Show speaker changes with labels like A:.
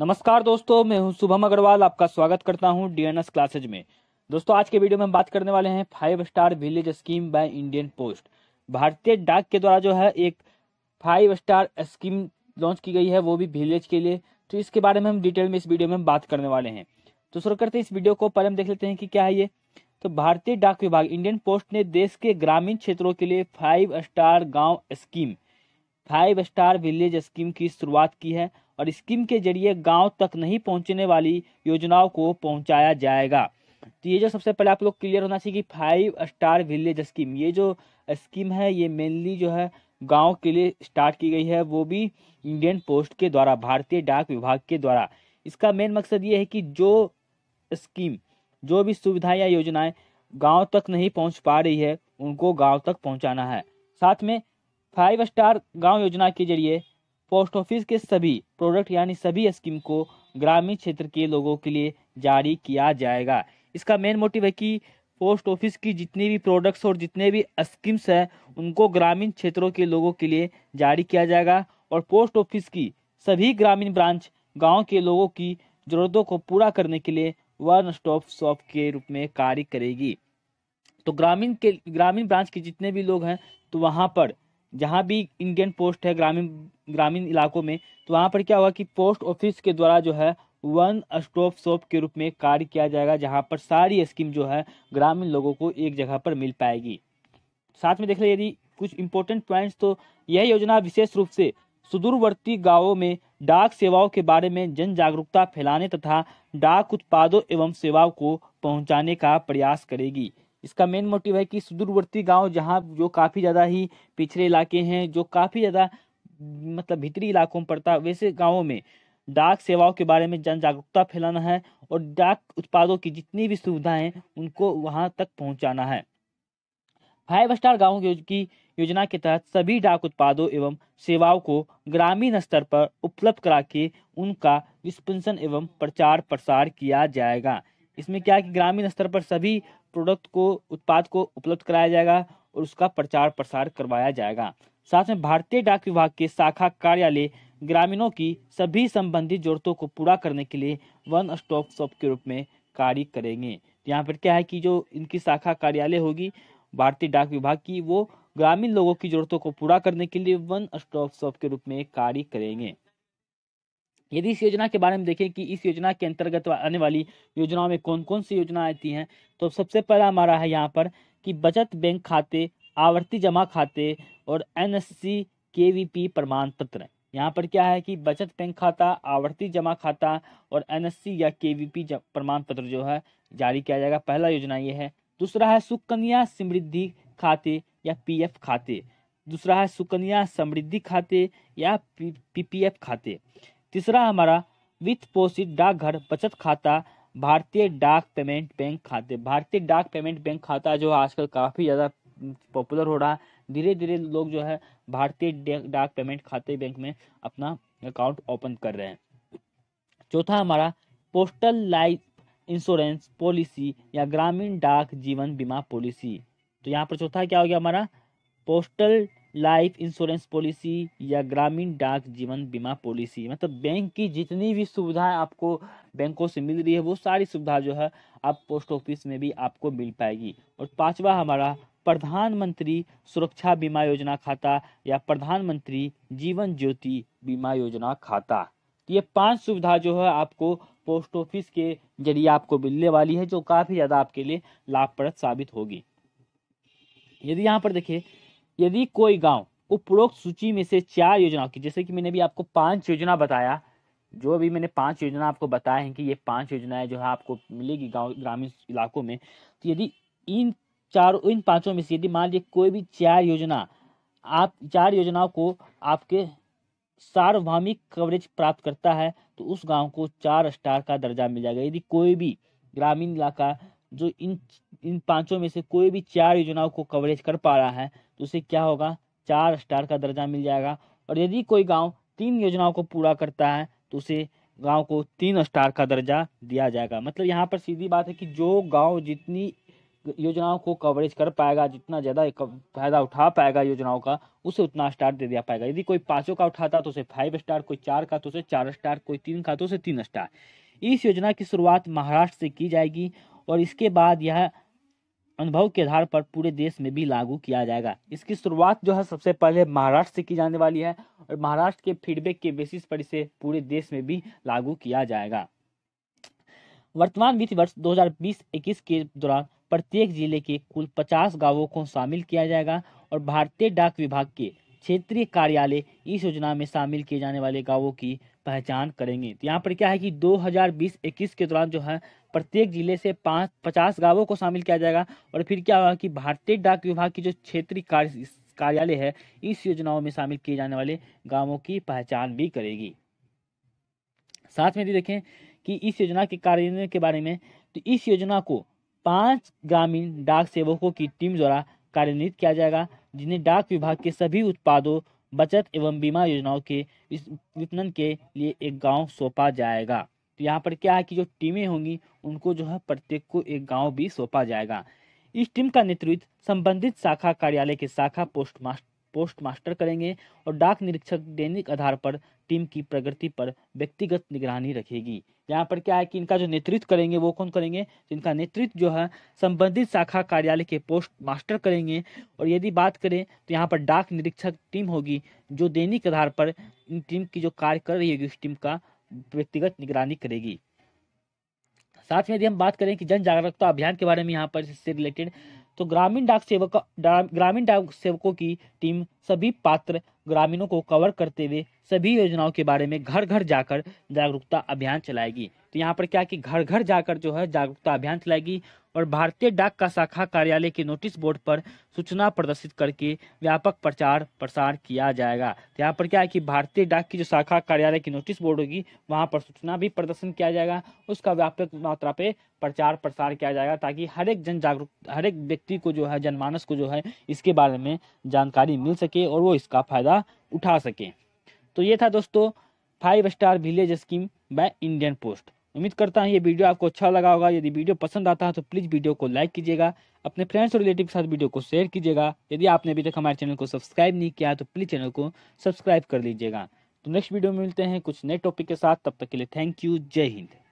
A: नमस्कार दोस्तों मैं हूं शुभम अग्रवाल आपका स्वागत करता हूं डीएनएस क्लासेज में दोस्तों आज के वीडियो में हम बात करने वाले हैं five star village scheme by Indian post भारतीय डाक के द्वारा जो है एक फाइव स्टार स्कीम लॉन्च की गई है वो भी विलेज के लिए तो इसके बारे में हम डिटेल में इस वीडियो में बात करने वाले हैं तो शुरू करते हैं इस वीडियो को पहले हम देख लेते हैं कि क्या है ये तो भारतीय डाक विभाग इंडियन पोस्ट ने देश के ग्रामीण क्षेत्रों के लिए फाइव स्टार गाँव scheme five star village scheme की शुरुआत की है और स्कीम के जरिए गांव तक नहीं पहुंचने वाली योजनाओं को पहुंचाया जाएगा तो ये जो सबसे पहले आप लोग क्लियर होना चाहिए कि फाइव स्टार विलेज स्कीम ये जो स्कीम है ये मेनली जो है गांव के लिए स्टार्ट की गई है वो भी इंडियन पोस्ट के द्वारा भारतीय डाक विभाग के द्वारा इसका मेन मकसद ये है कि जो स्कीम जो भी सुविधाएं या योजनाएं गांव तक नहीं पहुंच पा रही है उनको गांव तक पहुंचाना है साथ में फाइव स्टार गांव योजना के जरिए पोस्ट ऑफिस के सभी प्रोडक्ट यानी सभी स्कीम को ग्रामीण क्षेत्र के लोगों के लिए जारी किया जाएगा इसका मेन मोटिव है कि पोस्ट ऑफिस की जितनी भी प्रोडक्ट्स और जितने भी स्कीम्स हैं उनको ग्रामीण क्षेत्रों के लोगों के लिए जारी किया जाएगा और पोस्ट ऑफिस की सभी ग्रामीण ब्रांच गाँव के लोगों की जरूरतों को पूरा करने के लिए वन स्टॉप शॉप के रूप में कार्य करेगी तो ग्रामीण के ग्रामीण ब्रांच के जितने भी लोग हैं तो वहाँ पर जहाँ भी इंडियन पोस्ट है ग्रामीण ग्रामीण इलाकों में तो वहाँ पर क्या होगा कि पोस्ट ऑफिस के द्वारा जो है वन स्टॉप शॉप के रूप में कार्य किया जाएगा जहाँ पर सारी स्कीम जो है ग्रामीण लोगों को एक जगह पर मिल पाएगी साथ में देख लें यदि कुछ इंपॉर्टेंट पॉइंट्स तो यह योजना विशेष रूप से सुदूरवर्ती गांवों में डाक सेवाओं के बारे में जन जागरूकता फैलाने तथा डाक उत्पादों एवं सेवाओं को पहुंचाने का प्रयास करेगी इसका मेन मोटिव है कि सुदूरवर्ती गांव जहां जो काफ़ी ज़्यादा ही पिछड़े इलाके हैं जो काफ़ी ज़्यादा मतलब भीतरी इलाकों में पड़ता है वैसे गाँवों में डाक सेवाओं के बारे में जन जागरूकता फैलाना है और डाक उत्पादों की जितनी भी सुविधाएं उनको वहां तक पहुंचाना है फाइव स्टार गाँव की योजना के तहत सभी डाक उत्पादों एवं सेवाओं को ग्रामीण स्तर पर उपलब्ध करा के उनका विस्पंसन एवं प्रचार प्रसार किया जाएगा इसमें क्या है कि ग्रामीण स्तर पर सभी प्रोडक्ट को उत्पाद को उपलब्ध कराया जाएगा और उसका प्रचार प्रसार करवाया जाएगा साथ में भारतीय डाक विभाग के शाखा कार्यालय ग्रामीणों की सभी संबंधित जरूरतों को पूरा करने के लिए वन स्टॉप शॉप के रूप में कार्य करेंगे यहाँ पर क्या है कि जो इनकी शाखा कार्यालय होगी भारतीय डाक विभाग की वो ग्रामीण लोगों की जरूरतों को पूरा करने के लिए वन स्टॉप शॉप के रूप में कार्य करेंगे यदि इस योजना के बारे में देखें कि इस योजना के अंतर्गत आने वाली योजनाओं में कौन कौन सी योजना आती हैं तो सबसे पहला हमारा है यहाँ पर कि बचत बैंक खाते आवर्ती जमा खाते और एन एस सी के वी पी प्रमाण पत्र यहाँ पर क्या है कि बचत बैंक खाता आवर्ती जमा खाता और सी या पी प्रमाण पत्र जो है जारी किया जाएगा पहला योजना ये है दूसरा है सुकन्या समृद्धि खाते या एफ खाते दूसरा है सुकन्या समृद्धि खाते या पी पी एफ खाते तीसरा हमारा वित्त पोषित डाकघर बचत खाता भारतीय डाक पेमेंट बैंक खाते भारतीय डाक पेमेंट बैंक खाता जो आजकल काफ़ी ज़्यादा पॉपुलर हो रहा है धीरे धीरे लोग जो है भारतीय डाक पेमेंट खाते बैंक में अपना अकाउंट ओपन कर रहे हैं चौथा हमारा पोस्टल लाइफ इंश्योरेंस पॉलिसी या ग्रामीण डाक जीवन बीमा पॉलिसी तो यहाँ पर चौथा क्या हो गया हमारा पोस्टल लाइफ इंश्योरेंस पॉलिसी या ग्रामीण डाक जीवन बीमा पॉलिसी मतलब बैंक की जितनी भी सुविधाएं आपको बैंकों से मिल रही है वो सारी सुविधा जो है आप पोस्ट ऑफिस में भी आपको मिल पाएगी और पांचवा हमारा प्रधानमंत्री सुरक्षा बीमा योजना खाता या प्रधानमंत्री जीवन ज्योति बीमा योजना खाता तो ये पांच सुविधा जो है आपको पोस्ट ऑफिस के जरिए आपको मिलने वाली है जो काफ़ी ज़्यादा आपके लिए लाभप्रद साबित होगी यदि यहाँ पर देखिए यदि कोई गांव उपरोक्त सूची में से चार योजनाओं की जैसे कि मैंने भी आपको पांच योजना बताया जो अभी मैंने पांच योजना आपको बताया है कि ये पांच योजनाएं जो है आपको मिलेगी गांव ग्रामीण इलाकों में तो यदि इन चारों इन पांचों में से यदि मान लीजिए कोई भी चार योजना आप चार योजनाओं को आपके सार्वभौमिक कवरेज प्राप्त करता है तो उस गांव को चार स्टार का दर्जा मिल जाएगा यदि कोई भी ग्रामीण इलाका जो इन इन पांचों में से कोई भी चार योजनाओं को कवरेज कर पा रहा है तो उसे क्या होगा चार स्टार का दर्जा मिल जाएगा और यदि कोई गांव तीन योजनाओं को पूरा करता है तो उसे गांव को तीन स्टार का दर्जा दिया जाएगा मतलब यहाँ पर सीधी बात है कि जो गांव जितनी योजनाओं को कवरेज कर पाएगा जितना ज़्यादा फायदा उठा पाएगा योजनाओं का उसे उतना स्टार दे दिया पाएगा यदि कोई पाँचों का उठाता तो उसे फाइव स्टार कोई चार का तो उसे चार स्टार कोई तीन का तो उसे तीन स्टार इस योजना की शुरुआत महाराष्ट्र से की जाएगी और इसके बाद यह अनुभव के आधार पर पूरे देश में भी लागू किया जाएगा इसकी शुरुआत जो है सबसे पहले महाराष्ट्र से की जाने वाली है और महाराष्ट्र के फीडबैक के बेसिस पर इसे पूरे देश में भी लागू किया जाएगा वर्तमान वित्त वर्ष 2020-21 के दौरान प्रत्येक जिले के कुल 50 गांवों को शामिल किया जाएगा और भारतीय डाक विभाग के क्षेत्रीय कार्यालय इस योजना में शामिल किए जाने वाले गांवों की पहचान करेंगे तो यहाँ पर क्या है कि 2020-21 के दौरान जो है प्रत्येक जिले से पाँच पचास गाँवों को शामिल किया जाएगा और फिर क्या होगा कि भारतीय डाक विभाग की जो क्षेत्रीय कार्य कार्यालय है इस योजनाओं में शामिल किए जाने वाले गांवों की पहचान भी करेगी साथ में यदि देखें कि इस योजना के कार्यान्वयन के बारे में तो इस योजना को पांच ग्रामीण डाक सेवकों की टीम द्वारा कार्यान्वित किया जाएगा जिन्हें डाक विभाग के सभी उत्पादों बचत एवं बीमा योजनाओं के विपणन के लिए एक गांव सौंपा जाएगा तो यहाँ पर क्या है कि जो टीमें होंगी उनको जो है प्रत्येक को एक गाँव भी सौंपा जाएगा इस टीम का नेतृत्व संबंधित शाखा कार्यालय के शाखा पोस्ट मास्टर पोस्ट मास्टर करेंगे और डाक निरीक्षक दैनिक आधार पर टीम की प्रगति पर व्यक्तिगत निगरानी रखेगी यहाँ पर क्या है कि इनका जो नेतृत्व करेंगे वो कौन करेंगे इनका नेतृत्व जो है संबंधित शाखा कार्यालय के पोस्ट मास्टर करेंगे और यदि बात करें तो यहाँ पर डाक निरीक्षक टीम होगी जो दैनिक आधार पर इन टीम की जो कार्य कर रही होगी उस टीम का व्यक्तिगत निगरानी करेगी साथ में यदि हम बात करें कि जन जागरूकता अभियान के बारे में यहाँ पर इससे रिलेटेड तो ग्रामीण डाक सेवक ग्रामीण डाक सेवकों की टीम सभी पात्र ग्रामीणों को कवर करते हुए सभी योजनाओं के बारे में घर घर जाकर जागरूकता अभियान चलाएगी तो यहाँ पर क्या कि घर घर जाकर जो है जागरूकता अभियान चलाएगी और भारतीय डाक का शाखा कार्यालय के नोटिस बोर्ड पर सूचना प्रदर्शित करके व्यापक प्रचार प्रसार किया जाएगा तो यहाँ पर क्या है कि भारतीय डाक की जो शाखा कार्यालय की नोटिस बोर्ड होगी वहाँ पर सूचना भी प्रदर्शन किया जाएगा उसका व्यापक मात्रा पे प्रचार प्रसार किया जाएगा ताकि हर एक जन जागरूक हर एक व्यक्ति को जो है जनमानस को जो है इसके बारे में जानकारी मिल सके और वो इसका फायदा उठा सके तो ये था दोस्तों five star village scheme by Indian post उम्मीद करता हूँ ये वीडियो आपको अच्छा लगा होगा यदि वीडियो पसंद आता है तो प्लीज़ वीडियो को लाइक कीजिएगा अपने फ्रेंड्स और रिलेटिव के साथ वीडियो को शेयर कीजिएगा यदि आपने अभी तक हमारे चैनल को सब्सक्राइब नहीं किया तो प्लीज़ चैनल को सब्सक्राइब कर लीजिएगा तो नेक्स्ट वीडियो में मिलते हैं कुछ नए टॉपिक के साथ तब तक के लिए थैंक यू जय हिंद